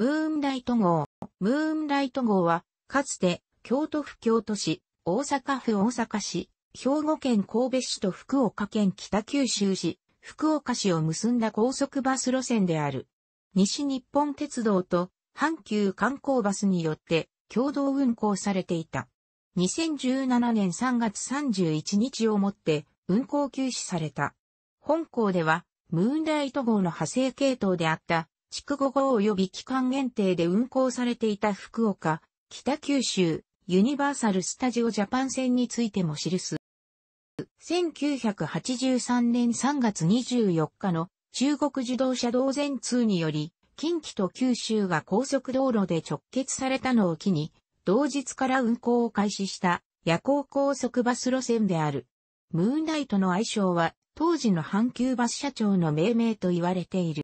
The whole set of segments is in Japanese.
ムーンライト号。ムーンライト号は、かつて、京都府京都市、大阪府大阪市、兵庫県神戸市と福岡県北九州市、福岡市を結んだ高速バス路線である。西日本鉄道と阪急観光バスによって共同運行されていた。2017年3月31日をもって運行休止された。本校では、ムーンライト号の派生系統であった区5号及び期間限定で運行されていた福岡、北九州、ユニバーサル・スタジオ・ジャパン線についても記す。1983年3月24日の中国自動車道全通により、近畿と九州が高速道路で直結されたのを機に、同日から運行を開始した夜行高速バス路線である。ムーンライトの愛称は当時の阪急バス社長の命名と言われている。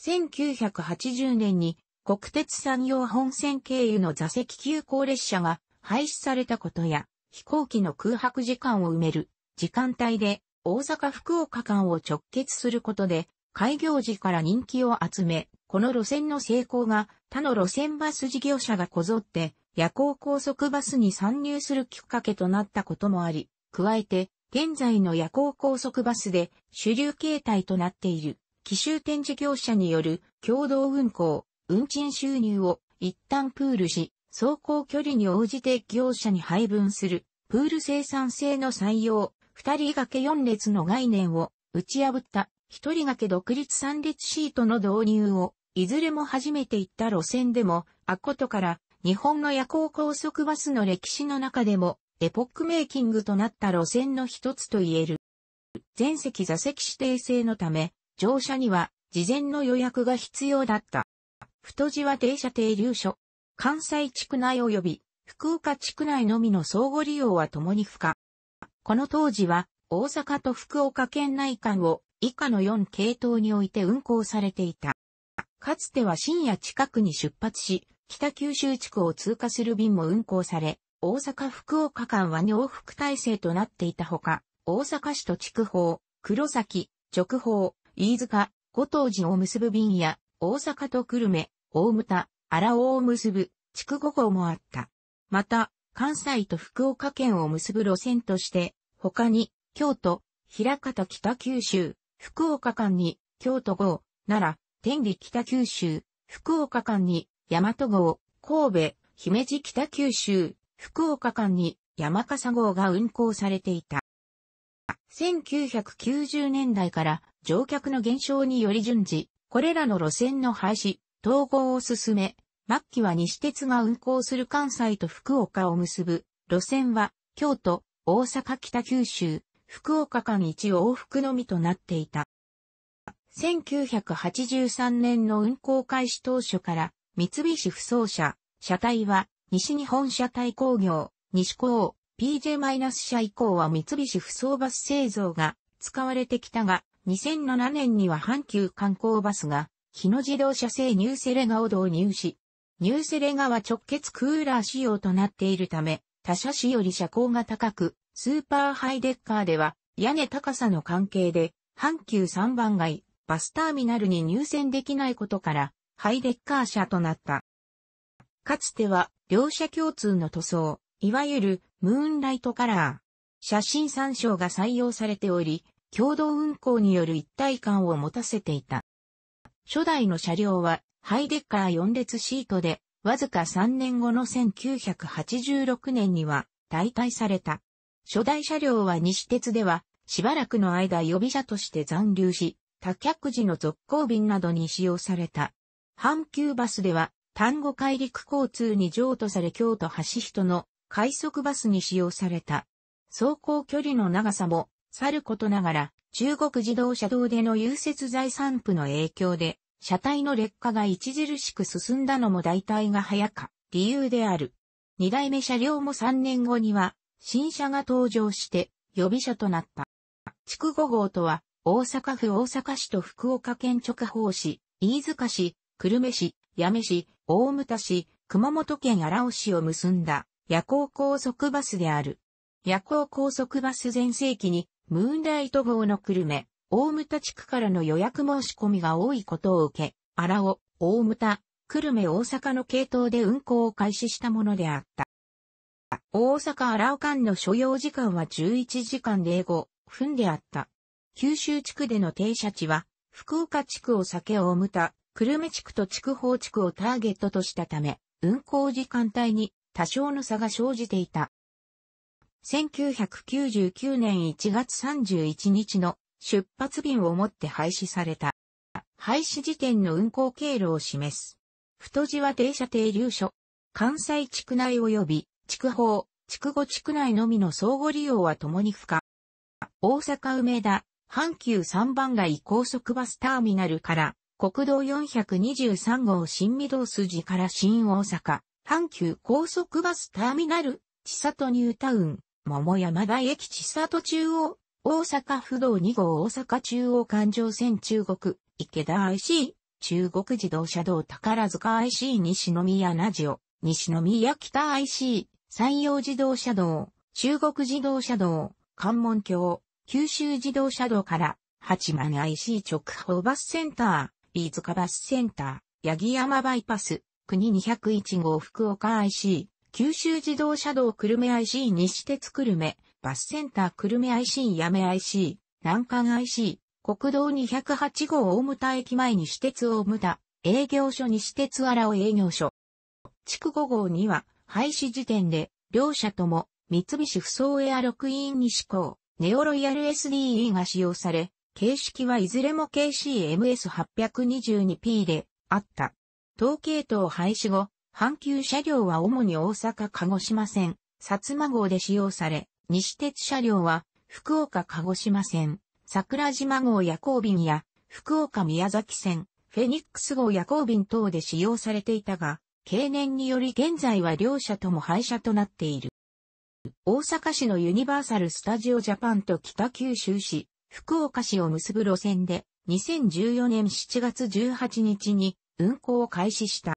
1980年に国鉄産業本線経由の座席急行列車が廃止されたことや、飛行機の空白時間を埋める時間帯で大阪福岡間を直結することで、開業時から人気を集め、この路線の成功が他の路線バス事業者がこぞって夜行高速バスに参入するきっかけとなったこともあり、加えて現在の夜行高速バスで主流形態となっている。奇襲展示業者による共同運行、運賃収入を一旦プールし、走行距離に応じて業者に配分する、プール生産性の採用、二人掛け四列の概念を打ち破った、一人掛け独立三列シートの導入を、いずれも初めて行った路線でも、あことから、日本の夜行高速バスの歴史の中でも、エポックメイキングとなった路線の一つと言える。全席座席指定制のため、乗車には事前の予約が必要だった。太字は停車停留所。関西地区内及び福岡地区内のみの相互利用は共に不可。この当時は大阪と福岡県内間を以下の4系統において運行されていた。かつては深夜近くに出発し、北九州地区を通過する便も運行され、大阪福岡間は往復体制となっていたほか、大阪市と筑豊、黒崎、直方、飯塚、五島寺を結ぶ便や、大阪と久留米、大牟田、荒尾を結ぶ、筑後号もあった。また、関西と福岡県を結ぶ路線として、他に、京都、平方北九州、福岡間に、京都号、奈良、天理北九州、福岡間に、大和号、神戸、姫路北九州、福岡間に、山笠号が運行されていた。1990年代から乗客の減少により順次、これらの路線の廃止、統合を進め、末期は西鉄が運行する関西と福岡を結ぶ路線は京都、大阪北九州、福岡間一往復のみとなっていた。1983年の運行開始当初から三菱不走車、車体は西日本車体工業、西高、PJ- 社以降は三菱不走バス製造が使われてきたが、2007年には阪急観光バスが、日野自動車製ニューセレガを導入し、ニューセレガは直結クーラー仕様となっているため、他車種より車高が高く、スーパーハイデッカーでは、屋根高さの関係で、阪急3番街、バスターミナルに入線できないことから、ハイデッカー車となった。かつては、両社共通の塗装、いわゆるムーンライトカラー。写真参照が採用されており、共同運行による一体感を持たせていた。初代の車両はハイデッカー4列シートで、わずか3年後の1986年には代替された。初代車両は西鉄では、しばらくの間予備車として残留し、多客時の続行便などに使用された。阪急バスでは、丹後海陸交通に譲渡され京都橋人の快速バスに使用された。走行距離の長さも、さることながら、中国自動車道での融雪剤散布の影響で、車体の劣化が著しく進んだのも代替が早か、理由である。二代目車両も3年後には、新車が登場して、予備車となった。築5号とは、大阪府大阪市と福岡県直方市、飯塚市、久留米市、八女市、大牟田市、熊本県荒尾市を結んだ夜行高速バスである。夜行高速バス全盛期に、ムーンライト号の久留米、大牟田地区からの予約申し込みが多いことを受け、荒尾、大牟田、久留米大阪の系統で運行を開始したものであった。大阪荒尾間の所要時間は11時間05分であった。九州地区での停車地は、福岡地区を避け大牟田、久留米地区と筑豊地区をターゲットとしたため、運行時間帯に多少の差が生じていた。1999年1月31日の出発便をもって廃止された。廃止時点の運行経路を示す。太字は停車停留所。関西地区内及び、地区法、地区後地区内のみの相互利用は共に不可。大阪梅田、阪急3番街高速バスターミナルから、国道423号新御堂筋から新大阪、阪急高速バスターミナル、千里ニュータウン、桃山台駅千里中央、大阪府道2号大阪中央環状線中国、池田 IC、中国自動車道宝塚 IC 西宮ラジオ、西宮北 IC、山陽自動車道、中国自動車道、関門橋、九州自動車道から、八幡 IC 直方バスセンター、飯塚バスセンター、八木山バイパス、国201号福岡 IC、九州自動車道久留米 IC 西鉄久留米、バスセンター久留米 IC 八女 IC、南関 IC、国道208号大牟田駅前に私鉄大牟田、営業所西鉄荒尾営業所。地区5号には、廃止時点で、両社とも、三菱不走エア6イン西港、ネオロイヤル SDE が使用され、形式はいずれも KCMS822P であった。統計統廃止後、阪急車両は主に大阪鹿児島線、薩摩号で使用され、西鉄車両は福岡鹿児島線、桜島号夜行便や福岡宮崎線、フェニックス号夜行便等で使用されていたが、経年により現在は両社とも廃車となっている。大阪市のユニバーサル・スタジオ・ジャパンと北九州市、福岡市を結ぶ路線で、2014年7月18日に運行を開始した。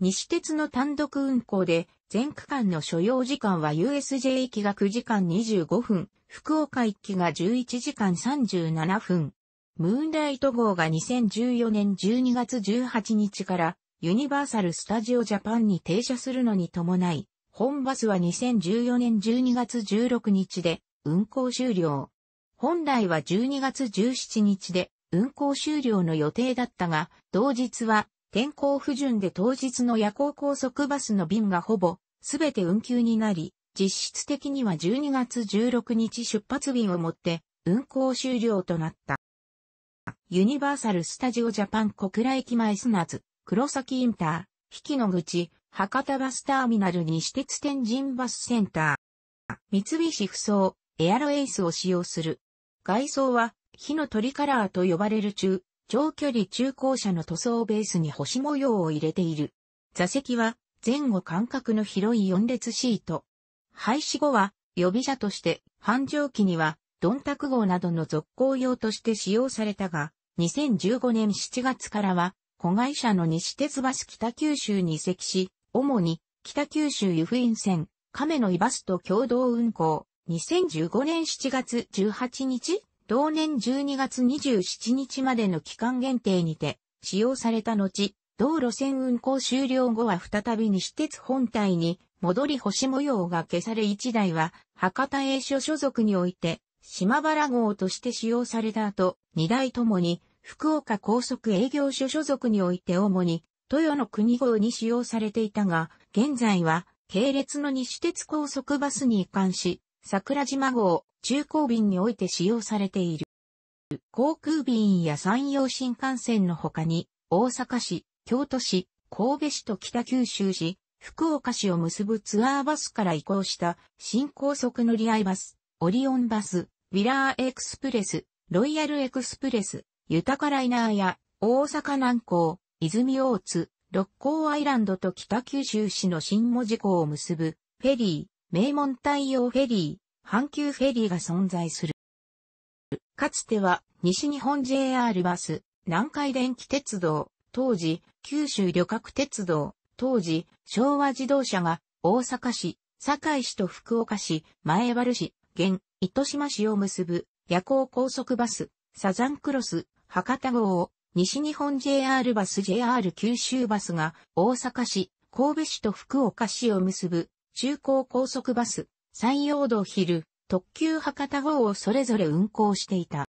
西鉄の単独運行で、全区間の所要時間は USJ 行きが9時間25分、福岡行きが11時間37分。ムーンライト号が2014年12月18日からユニバーサル・スタジオ・ジャパンに停車するのに伴い、本バスは2014年12月16日で運行終了。本来は12月17日で運行終了の予定だったが、同日は天候不順で当日の夜行高速バスの便がほぼすべて運休になり、実質的には12月16日出発便をもって運行終了となった。ユニバーサル・スタジオ・ジャパン小倉駅前ナズ、黒崎インター、引きの口、博多バスターミナル西鉄天神バスセンター。三菱不走、エアロエースを使用する。外装は火の鳥カラーと呼ばれる中、長距離中高車の塗装をベースに星模様を入れている。座席は前後間隔の広い4列シート。廃止後は予備車として繁盛期にはドンタク号などの続行用として使用されたが、2015年7月からは子会社の西鉄バス北九州に移籍し、主に北九州湯布院線、亀のイバスと共同運行。2015年7月18日同年12月27日までの期間限定にて使用された後、道路線運行終了後は再び西鉄本体に戻り星模様が消され1台は博多栄所所属において島原号として使用された後、2台ともに福岡高速営業所所属において主に豊野国号に使用されていたが、現在は系列の西鉄高速バスに移管し、桜島号、中高便において使用されている。航空便や山陽新幹線の他に、大阪市、京都市、神戸市と北九州市、福岡市を結ぶツアーバスから移行した新高速乗り合いバス、オリオンバス、ウィラーエクスプレス、ロイヤルエクスプレス、ユタカライナーや大阪南港、泉大津、六甲アイランドと北九州市の新門字港を結ぶフェリー、名門太陽フェリー、阪急フェリーが存在する。かつては西日本 JR バス、南海電気鉄道、当時九州旅客鉄道、当時昭和自動車が大阪市、堺市と福岡市、前原市、現、糸島市を結ぶ夜行高速バス、サザンクロス、博多号を西日本 JR バス JR 九州バスが大阪市、神戸市と福岡市を結ぶ中高高速バス、山陽道昼、特急博多号をそれぞれ運行していた。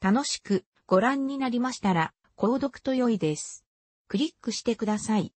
楽しくご覧になりましたら、購読と良いです。クリックしてください。